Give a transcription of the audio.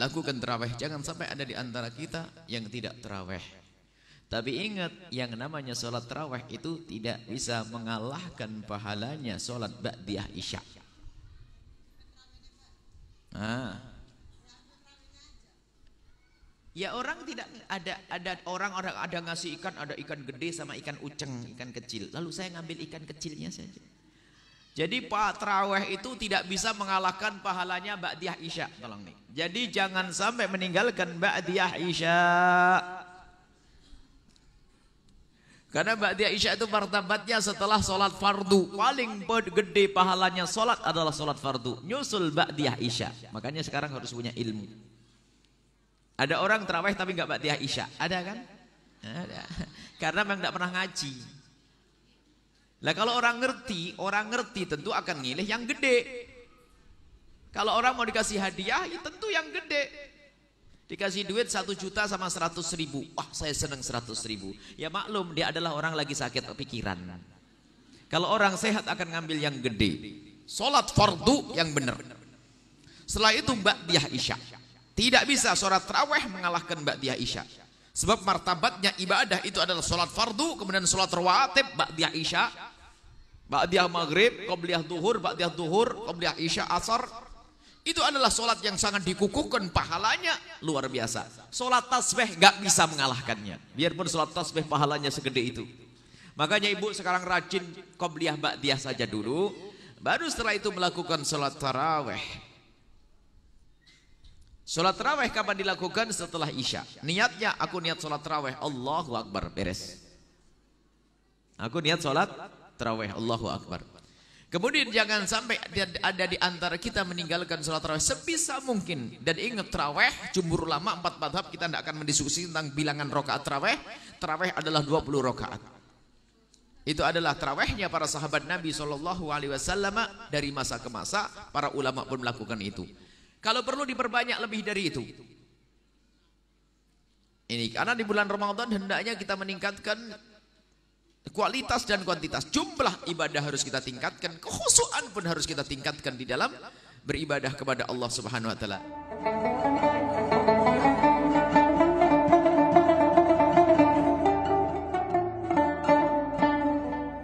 Lakukan terawih. Jangan sampai ada di antara kita yang tidak terawih. Tapi ingat, yang namanya sholat terawih itu tidak bisa mengalahkan pahalanya sholat ba'diyah isya. Nah. Ya orang tidak ada ada orang orang ada ngasih ikan ada ikan gede sama ikan uceng ikan kecil lalu saya ngambil ikan kecilnya saja jadi Pak Traweh itu tidak bisa mengalahkan pahalanya Ba'diyah Isya. Tolong nih. Jadi jangan sampai meninggalkan Ba'diyah Isya. Karena Ba'diyah Isya itu martabatnya setelah sholat fardu. Paling gede pahalanya sholat adalah sholat fardu. Nyusul Ba'diyah Isya. Makanya sekarang harus punya ilmu. Ada orang terawih tapi nggak Ba'diyah Isya. Ada kan? Ada. Karena memang tidak pernah ngaji. Lah kalau orang ngerti, orang ngerti tentu akan ngilih yang gede. Kalau orang mau dikasih hadiah, ya tentu yang gede. Dikasih duit satu juta sama seratus ribu. Wah saya senang seratus ribu. Ya maklum, dia adalah orang lagi sakit pikiran. Kalau orang sehat akan ngambil yang gede. Sholat fardu yang benar. Setelah itu Mbak Diah Isya. Tidak bisa sholat terawih mengalahkan Mbak Diah Isya. Sebab martabatnya ibadah itu adalah sholat fardu, kemudian sholat rawatib, Mbak Diah Isya, Ba'diyah maghrib, Qobliyah duhur, Ba'diyah duhur, Qobliyah isya asar. Itu adalah solat yang sangat dikukuhkan pahalanya luar biasa. Solat tasbih gak bisa mengalahkannya. Biarpun solat tasbih pahalanya segede itu. Makanya ibu sekarang rajin Qobliyah Ba'diyah saja dulu. Baru setelah itu melakukan solat taraweh. Solat taraweh kapan dilakukan? Setelah isya. Niatnya aku niat solat taraweh. Allahu Akbar. Beres. Aku niat sholat terawih. Allahu Akbar. Kemudian jangan sampai ada di antara kita meninggalkan sholat terawih sebisa mungkin. Dan ingat terawih, jumhur ulama empat madhab kita tidak akan mendiskusi tentang bilangan rokaat terawih. Terawih adalah 20 rokaat. Itu adalah terawihnya para sahabat Nabi Shallallahu Alaihi Wasallam dari masa ke masa. Para ulama pun melakukan itu. Kalau perlu diperbanyak lebih dari itu. Ini karena di bulan Ramadan hendaknya kita meningkatkan kualitas dan kuantitas jumlah ibadah harus kita tingkatkan kehusuan pun harus kita tingkatkan di dalam beribadah kepada Allah Subhanahu wa taala